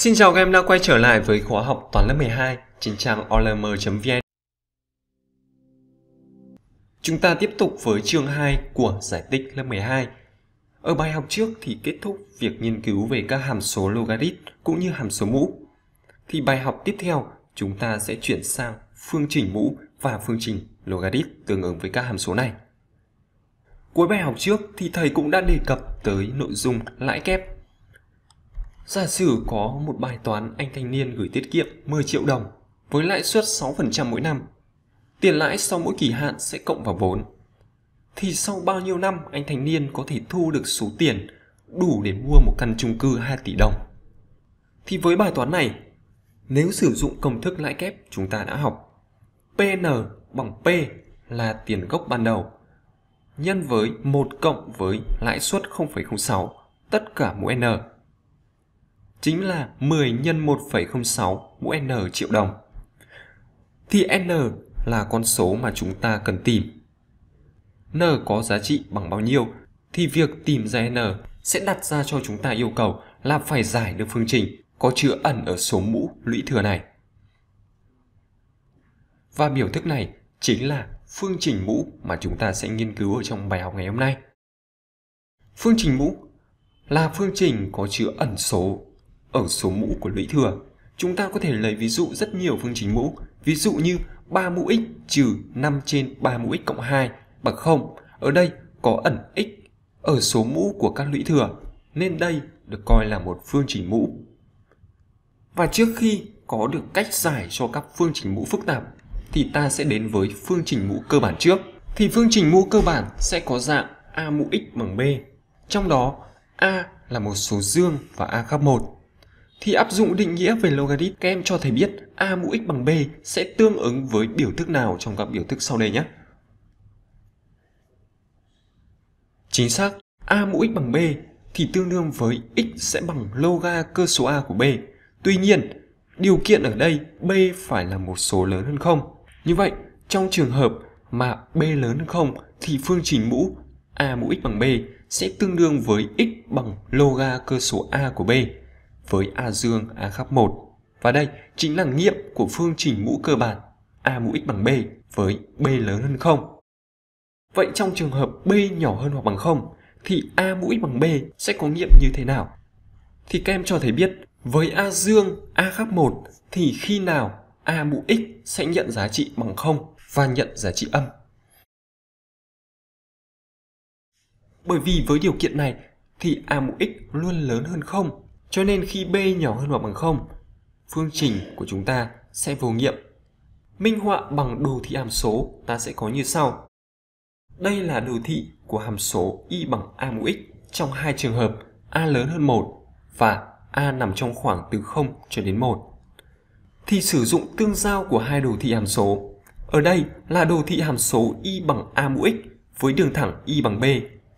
Xin chào các em đã quay trở lại với khóa học toán lớp 12 trên trang olm.vn. Chúng ta tiếp tục với chương 2 của giải tích lớp 12. Ở bài học trước thì kết thúc việc nghiên cứu về các hàm số logarit cũng như hàm số mũ. Thì bài học tiếp theo chúng ta sẽ chuyển sang phương trình mũ và phương trình logarit tương ứng với các hàm số này. Cuối bài học trước thì thầy cũng đã đề cập tới nội dung lãi kép Giả sử có một bài toán anh thanh niên gửi tiết kiệm 10 triệu đồng với lãi suất 6% mỗi năm. Tiền lãi sau mỗi kỳ hạn sẽ cộng vào vốn. Thì sau bao nhiêu năm anh thanh niên có thể thu được số tiền đủ để mua một căn chung cư 2 tỷ đồng? Thì với bài toán này, nếu sử dụng công thức lãi kép chúng ta đã học, PN bằng P là tiền gốc ban đầu nhân với 1 cộng với lãi suất 0,06 tất cả mũ n chính là 10 nhân 1,06 mũ n triệu đồng. Thì n là con số mà chúng ta cần tìm. n có giá trị bằng bao nhiêu thì việc tìm ra n sẽ đặt ra cho chúng ta yêu cầu là phải giải được phương trình có chứa ẩn ở số mũ lũy thừa này. Và biểu thức này chính là phương trình mũ mà chúng ta sẽ nghiên cứu ở trong bài học ngày hôm nay. Phương trình mũ là phương trình có chứa ẩn số ở số mũ của lũy thừa. Chúng ta có thể lấy ví dụ rất nhiều phương trình mũ, ví dụ như 3 mũ x trừ 5 trên 3 mũ x cộng 2 bằng 0. Ở đây có ẩn x ở số mũ của các lũy thừa, nên đây được coi là một phương trình mũ. Và trước khi có được cách giải cho các phương trình mũ phức tạp, thì ta sẽ đến với phương trình mũ cơ bản trước. Thì phương trình mũ cơ bản sẽ có dạng a mũ x bằng b. Trong đó, a là một số dương và a khác 1 thì áp dụng định nghĩa về logarit các em cho thầy biết a mũ x bằng b sẽ tương ứng với biểu thức nào trong các biểu thức sau đây nhé. Chính xác, a mũ x bằng b thì tương đương với x sẽ bằng loga cơ số a của b. Tuy nhiên, điều kiện ở đây b phải là một số lớn hơn không. Như vậy, trong trường hợp mà b lớn hơn không thì phương trình mũ a mũ x bằng b sẽ tương đương với x bằng loga cơ số a của b với A dương A khắp 1. Và đây chính là nghiệm của phương trình mũ cơ bản A mũ x bằng B với B lớn hơn 0. Vậy trong trường hợp B nhỏ hơn hoặc bằng 0 thì A mũ x bằng B sẽ có nghiệm như thế nào? Thì các em cho thầy biết với A dương A khác 1 thì khi nào A mũ x sẽ nhận giá trị bằng 0 và nhận giá trị âm. Bởi vì với điều kiện này thì A mũ x luôn lớn hơn 0 cho nên khi B nhỏ hơn hoặc bằng 0, phương trình của chúng ta sẽ vô nghiệm. Minh họa bằng đồ thị hàm số ta sẽ có như sau. Đây là đồ thị của hàm số y bằng a mũ x trong hai trường hợp a lớn hơn 1 và a nằm trong khoảng từ 0 cho đến 1. Thì sử dụng tương giao của hai đồ thị hàm số. Ở đây là đồ thị hàm số y bằng a mũ x với đường thẳng y bằng b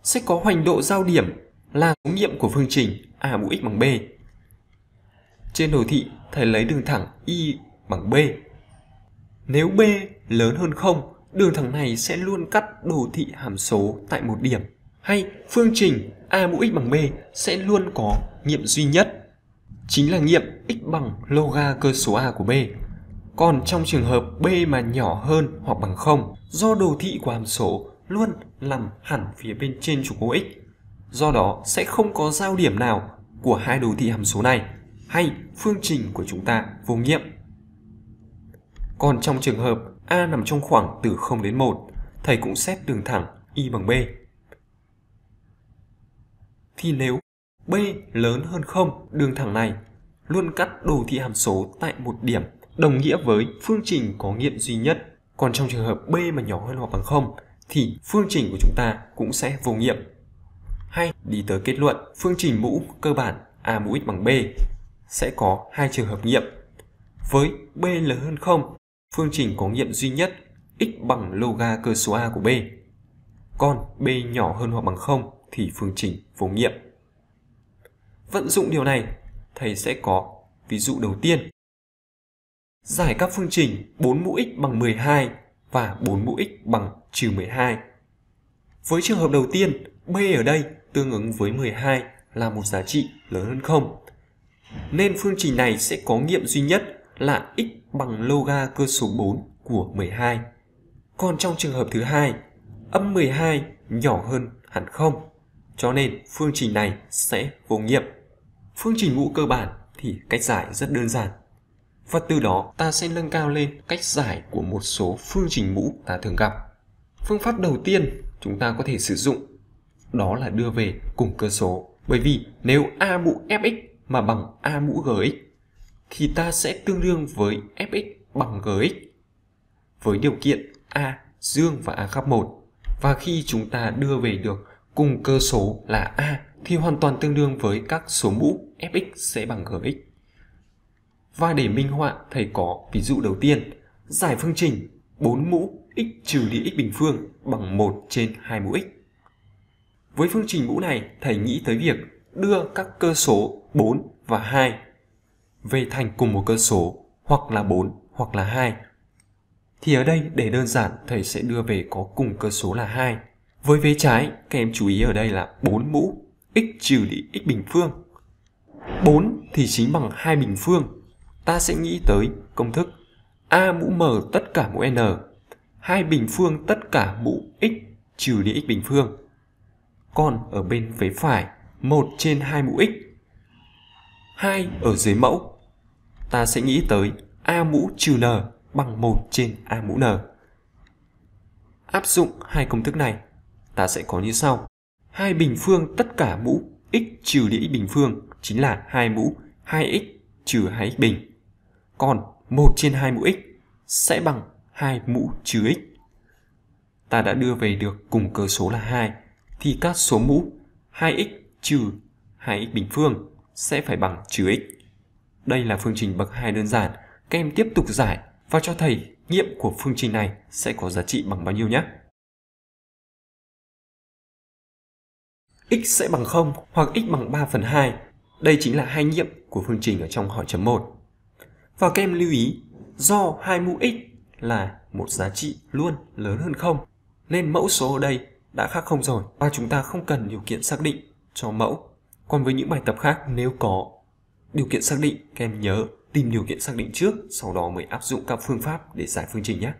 sẽ có hoành độ giao điểm là số nghiệm của phương trình a mũ x bằng b. Trên đồ thị, thầy lấy đường thẳng y bằng b. Nếu b lớn hơn 0, đường thẳng này sẽ luôn cắt đồ thị hàm số tại một điểm. Hay phương trình a mũ x bằng b sẽ luôn có nghiệm duy nhất. Chính là nghiệm x bằng loga cơ số a của b. Còn trong trường hợp b mà nhỏ hơn hoặc bằng 0, do đồ thị của hàm số luôn nằm hẳn phía bên trên trục OX Do đó sẽ không có giao điểm nào của hai đồ thị hàm số này hay phương trình của chúng ta vô nghiệm. Còn trong trường hợp A nằm trong khoảng từ 0 đến 1, thầy cũng xét đường thẳng Y bằng B. Thì nếu B lớn hơn 0, đường thẳng này luôn cắt đồ thị hàm số tại một điểm, đồng nghĩa với phương trình có nghiệm duy nhất. Còn trong trường hợp B mà nhỏ hơn hoặc bằng 0 thì phương trình của chúng ta cũng sẽ vô nghiệm hay đi tới kết luận phương trình mũ cơ bản A mũ x bằng B sẽ có hai trường hợp nghiệm. Với B lớn hơn 0, phương trình có nghiệm duy nhất x bằng loga cơ số A của B. Còn B nhỏ hơn hoặc bằng 0 thì phương trình vô nghiệm. Vận dụng điều này, thầy sẽ có ví dụ đầu tiên. Giải các phương trình 4 mũ x bằng 12 và 4 mũ x bằng trừ 12. Với trường hợp đầu tiên, B ở đây tương ứng với 12 là một giá trị lớn hơn 0. Nên phương trình này sẽ có nghiệm duy nhất là x bằng loga cơ số 4 của 12. Còn trong trường hợp thứ hai, âm 12 nhỏ hơn hẳn 0. Cho nên phương trình này sẽ vô nghiệm. Phương trình mũ cơ bản thì cách giải rất đơn giản. Và từ đó ta sẽ nâng cao lên cách giải của một số phương trình mũ ta thường gặp. Phương pháp đầu tiên chúng ta có thể sử dụng đó là đưa về cùng cơ số. Bởi vì nếu A mũ Fx mà bằng A mũ Gx thì ta sẽ tương đương với Fx bằng Gx với điều kiện A dương và A khác 1. Và khi chúng ta đưa về được cùng cơ số là A thì hoàn toàn tương đương với các số mũ Fx sẽ bằng Gx. Và để minh họa, thầy có ví dụ đầu tiên. Giải phương trình 4 mũ x trừ đi x bình phương bằng 1 trên 2 mũ x với phương trình mũ này, thầy nghĩ tới việc đưa các cơ số 4 và 2 về thành cùng một cơ số hoặc là 4 hoặc là 2. Thì ở đây để đơn giản thầy sẽ đưa về có cùng cơ số là 2. Với vế trái, các em chú ý ở đây là 4 mũ x trừ đi x bình phương. 4 thì chính bằng 2 bình phương. Ta sẽ nghĩ tới công thức a mũ m tất cả mũ n, 2 bình phương tất cả mũ x trừ đi x bình phương con ở bên phía phải 1 trên 2 mũ x. 2 ở dưới mẫu. Ta sẽ nghĩ tới a mũ trừ n bằng 1 trên a mũ n. Áp dụng hai công thức này, ta sẽ có như sau. Hai bình phương tất cả mũ x trừ đĩa bình phương chính là hai mũ 2x trừ 2x bình. Còn 1 trên 2 mũ x sẽ bằng 2 mũ trừ x. Ta đã đưa về được cùng cơ số là 2 thì các số mũ 2x trừ 2x bình phương sẽ phải bằng trừ x. Đây là phương trình bậc 2 đơn giản. Các em tiếp tục giải và cho thầy nghiệm của phương trình này sẽ có giá trị bằng bao nhiêu nhé. x sẽ bằng 0 hoặc x bằng 3 phần 2. Đây chính là hai nghiệm của phương trình ở trong hỏi chấm 1. Và các em lưu ý, do hai mũ x là một giá trị luôn lớn hơn 0, nên mẫu số ở đây đã khác không rồi và chúng ta không cần điều kiện xác định cho mẫu. Còn với những bài tập khác nếu có điều kiện xác định, các em nhớ tìm điều kiện xác định trước, sau đó mới áp dụng các phương pháp để giải phương trình nhé.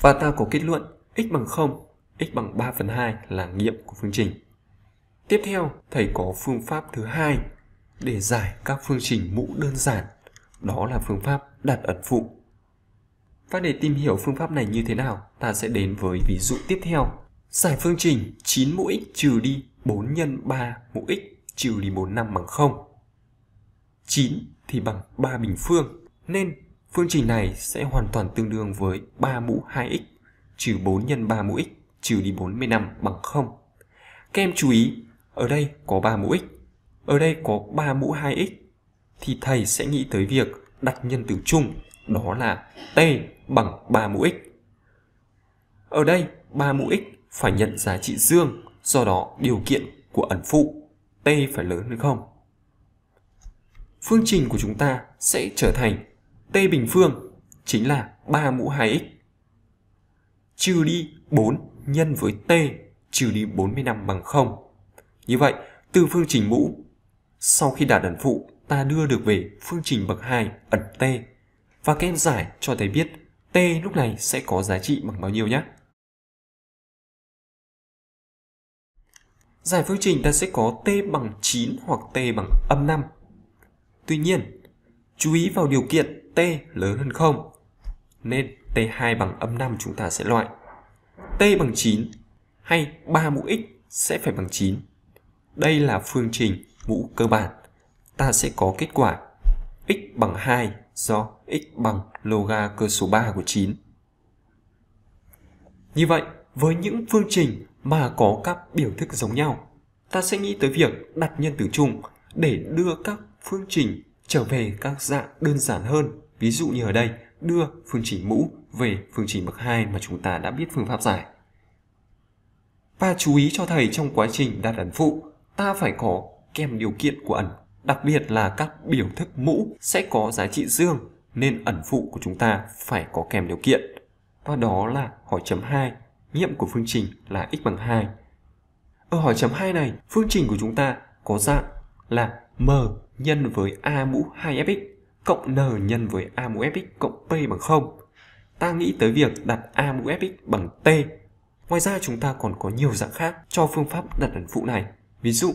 Và ta có kết luận x bằng 0, x bằng 3 phần 2 là nghiệm của phương trình. Tiếp theo, thầy có phương pháp thứ hai để giải các phương trình mũ đơn giản, đó là phương pháp đặt ẩn phụ. Và để tìm hiểu phương pháp này như thế nào, ta sẽ đến với ví dụ tiếp theo Giải phương trình 9 mũ x trừ đi 4 nhân 3 mũ x trừ đi 4 năm bằng 0. 9 thì bằng 3 bình phương, nên phương trình này sẽ hoàn toàn tương đương với 3 mũ 2x trừ 4 nhân 3 mũ x trừ đi 45 bằng 0. Các em chú ý, ở đây có 3 mũ x, ở đây có 3 mũ 2x, thì thầy sẽ nghĩ tới việc đặt nhân tử chung, đó là t bằng 3 mũ x. Ở đây 3 mũ x phải nhận giá trị dương, do đó điều kiện của ẩn phụ T phải lớn hơn không? Phương trình của chúng ta sẽ trở thành T bình phương chính là 3 mũ 2x trừ đi 4 nhân với T trừ đi 45 bằng 0. Như vậy, từ phương trình mũ, sau khi đạt ẩn phụ, ta đưa được về phương trình bậc 2 ẩn T. Và các em giải cho thầy biết T lúc này sẽ có giá trị bằng bao nhiêu nhé. Giải phương trình ta sẽ có t bằng 9 hoặc t bằng âm 5. Tuy nhiên, chú ý vào điều kiện t lớn hơn 0. Nên t2 bằng âm 5 chúng ta sẽ loại. t bằng 9 hay 3 mũ x sẽ phải bằng 9. Đây là phương trình mũ cơ bản. Ta sẽ có kết quả x bằng 2 do x bằng loga cơ số 3 của 9. Như vậy, với những phương trình mà có các biểu thức giống nhau. Ta sẽ nghĩ tới việc đặt nhân tử chung để đưa các phương trình trở về các dạng đơn giản hơn. Ví dụ như ở đây, đưa phương trình mũ về phương trình bậc 2 mà chúng ta đã biết phương pháp giải. Và chú ý cho thầy trong quá trình đặt ẩn phụ, ta phải có kèm điều kiện của ẩn. Đặc biệt là các biểu thức mũ sẽ có giá trị dương nên ẩn phụ của chúng ta phải có kèm điều kiện. Và đó là hỏi chấm 2 nghiệm của phương trình là x bằng 2. Ở hỏi chấm 2 này, phương trình của chúng ta có dạng là m nhân với a mũ 2fx cộng n nhân với a mũ fx cộng p bằng 0. Ta nghĩ tới việc đặt a mũ fx bằng t. Ngoài ra chúng ta còn có nhiều dạng khác cho phương pháp đặt ẩn phụ này. Ví dụ,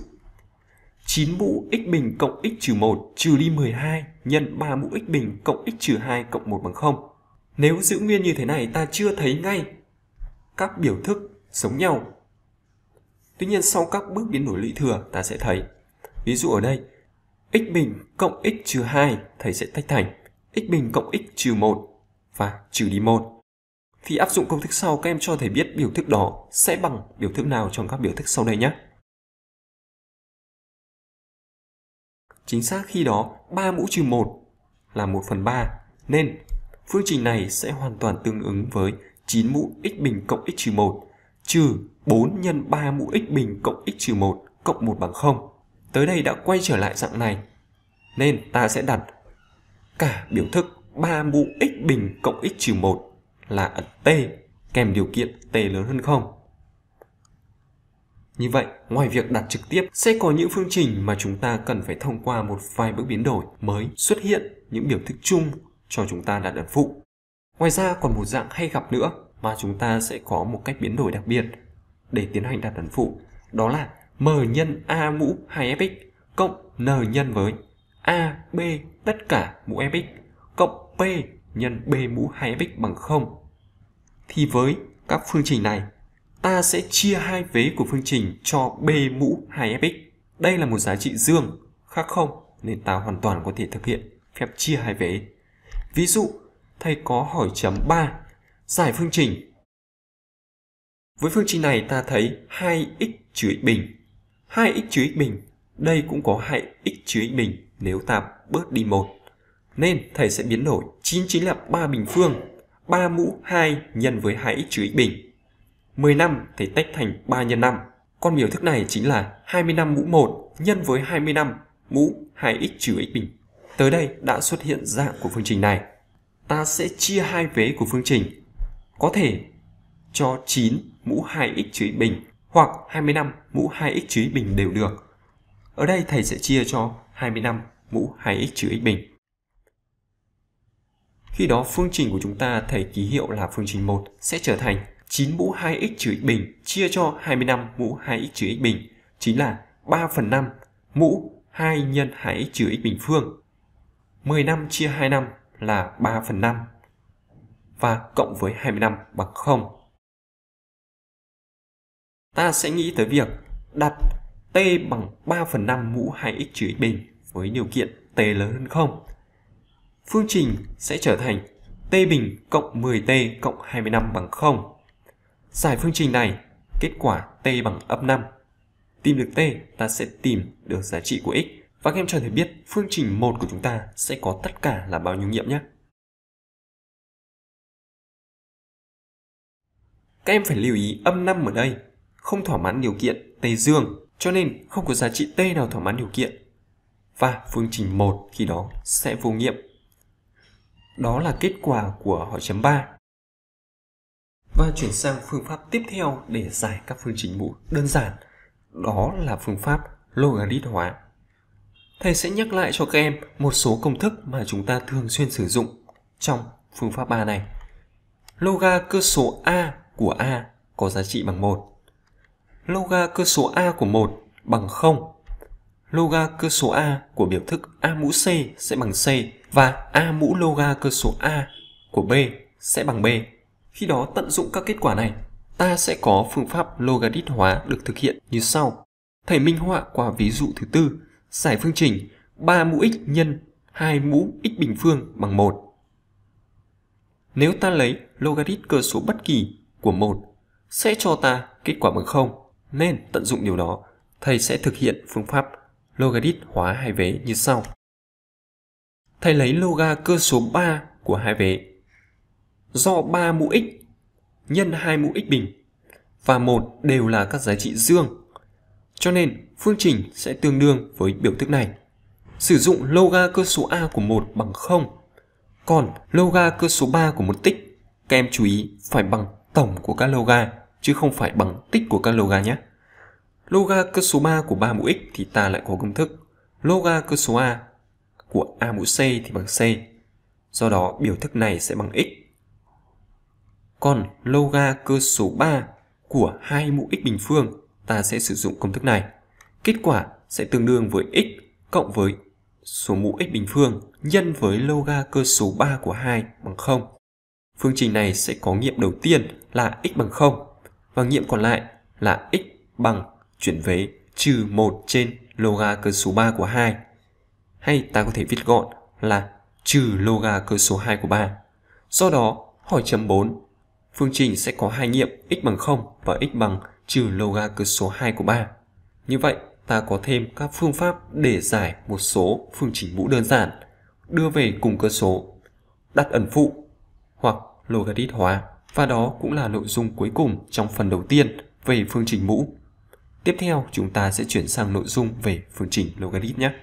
9 mũ x bình cộng x trừ 1 trừ đi 12 nhân 3 mũ x bình cộng x trừ 2 cộng 1 bằng 0. Nếu giữ nguyên như thế này ta chưa thấy ngay các biểu thức giống nhau. Tuy nhiên sau các bước biến đổi lũy thừa ta sẽ thấy. Ví dụ ở đây, x bình cộng x trừ 2 thầy sẽ tách thành x bình cộng x trừ 1 và trừ đi 1. Thì áp dụng công thức sau, các em cho thầy biết biểu thức đó sẽ bằng biểu thức nào trong các biểu thức sau đây nhé. Chính xác khi đó 3 mũ trừ 1 là 1 phần 3 nên phương trình này sẽ hoàn toàn tương ứng với 9 mũ x bình cộng x trừ 1 trừ 4 nhân 3 mũ x bình cộng x trừ 1 cộng 1 bằng 0. Tới đây đã quay trở lại dạng này. Nên ta sẽ đặt cả biểu thức 3 mũ x bình cộng x trừ 1 là ẩn t kèm điều kiện t lớn hơn 0. Như vậy, ngoài việc đặt trực tiếp, sẽ có những phương trình mà chúng ta cần phải thông qua một vài bước biến đổi mới xuất hiện những biểu thức chung cho chúng ta đặt ẩn phụ. Ngoài ra còn một dạng hay gặp nữa mà chúng ta sẽ có một cách biến đổi đặc biệt để tiến hành đặt ấn phụ, đó là m nhân a mũ 2fx cộng n nhân với a b tất cả mũ fx cộng p nhân b mũ 2fx bằng 0. Thì với các phương trình này, ta sẽ chia hai vế của phương trình cho b mũ 2fx. Đây là một giá trị dương, khác không nên ta hoàn toàn có thể thực hiện phép chia hai vế. Ví dụ, thầy có hỏi chấm 3, giải phương trình. Với phương trình này ta thấy 2x trừ x bình. 2x trừ x bình, đây cũng có 2x trừ x bình nếu ta bớt đi 1. Nên thầy sẽ biến đổi 9 chính là 3 bình phương, 3 mũ 2 nhân với 2x trừ x bình. năm thầy tách thành 3 nhân 5. Con biểu thức này chính là năm mũ 1 nhân với năm mũ 2x trừ x bình. Tới đây đã xuất hiện dạng của phương trình này ta sẽ chia hai vế của phương trình. Có thể cho 9 mũ 2x trừ y bình hoặc 25 mũ 2x trừ y bình đều được. Ở đây thầy sẽ chia cho 25 mũ 2x trừ x bình. Khi đó phương trình của chúng ta thầy ký hiệu là phương trình 1 sẽ trở thành 9 mũ 2x trừ x bình chia cho 25 mũ 2x trừ x bình chính là 3 phần 5 mũ 2 nhân 2x trừ x bình phương. 10 năm chia 2 năm là 3 phần 5 và cộng với năm bằng 0. Ta sẽ nghĩ tới việc đặt t bằng 3 phần 5 mũ 2x trừ x bình với điều kiện t lớn hơn 0. Phương trình sẽ trở thành t bình cộng 10t cộng năm bằng 0. Giải phương trình này, kết quả t bằng âm 5. Tìm được t, ta sẽ tìm được giá trị của x và các em cho thể biết phương trình 1 của chúng ta sẽ có tất cả là bao nhiêu nghiệm nhé. Các em phải lưu ý âm 5 ở đây không thỏa mãn điều kiện Tây Dương, cho nên không có giá trị T nào thỏa mãn điều kiện. Và phương trình 1 khi đó sẽ vô nghiệm. Đó là kết quả của hỏi chấm 3. Và chuyển sang phương pháp tiếp theo để giải các phương trình mũ đơn giản. Đó là phương pháp logarit hóa. Thầy sẽ nhắc lại cho các em một số công thức mà chúng ta thường xuyên sử dụng trong phương pháp 3 này. Loga cơ số A của A có giá trị bằng 1. Loga cơ số A của 1 bằng 0. Loga cơ số A của biểu thức A mũ C sẽ bằng C và A mũ loga cơ số A của B sẽ bằng B. Khi đó tận dụng các kết quả này, ta sẽ có phương pháp logarit hóa được thực hiện như sau. Thầy minh họa qua ví dụ thứ tư giải phương trình 3 mũ x nhân 2 mũ x bình phương bằng 1. Nếu ta lấy logarit cơ số bất kỳ của 1 sẽ cho ta kết quả bằng 0, nên tận dụng điều đó, thầy sẽ thực hiện phương pháp logarit hóa hai vế như sau. Thầy lấy loga cơ số 3 của hai vế. Do 3 mũ x nhân 2 mũ x bình và 1 đều là các giá trị dương cho nên, phương trình sẽ tương đương với biểu thức này. Sử dụng loga cơ số A của 1 bằng 0, còn loga cơ số 3 của một tích, các em chú ý phải bằng tổng của các loga, chứ không phải bằng tích của các loga nhé. Loga cơ số 3 của 3 mũ x thì ta lại có công thức loga cơ số A của A mũ C thì bằng C. Do đó biểu thức này sẽ bằng x. Còn loga cơ số 3 của 2 mũ x bình phương ta sẽ sử dụng công thức này. Kết quả sẽ tương đương với x cộng với số mũ x bình phương nhân với loga cơ số 3 của 2 bằng 0. Phương trình này sẽ có nghiệm đầu tiên là x bằng 0 và nghiệm còn lại là x bằng chuyển về trừ 1 trên loga cơ số 3 của 2 hay ta có thể viết gọn là trừ loga cơ số 2 của 3. Do đó, hỏi chấm 4, phương trình sẽ có hai nghiệm x bằng 0 và x bằng trừ loga cực số 2 của 3. Như vậy, ta có thêm các phương pháp để giải một số phương trình mũ đơn giản, đưa về cùng cơ số, đặt ẩn phụ hoặc logarit hóa và đó cũng là nội dung cuối cùng trong phần đầu tiên về phương trình mũ. Tiếp theo chúng ta sẽ chuyển sang nội dung về phương trình logarit nhé.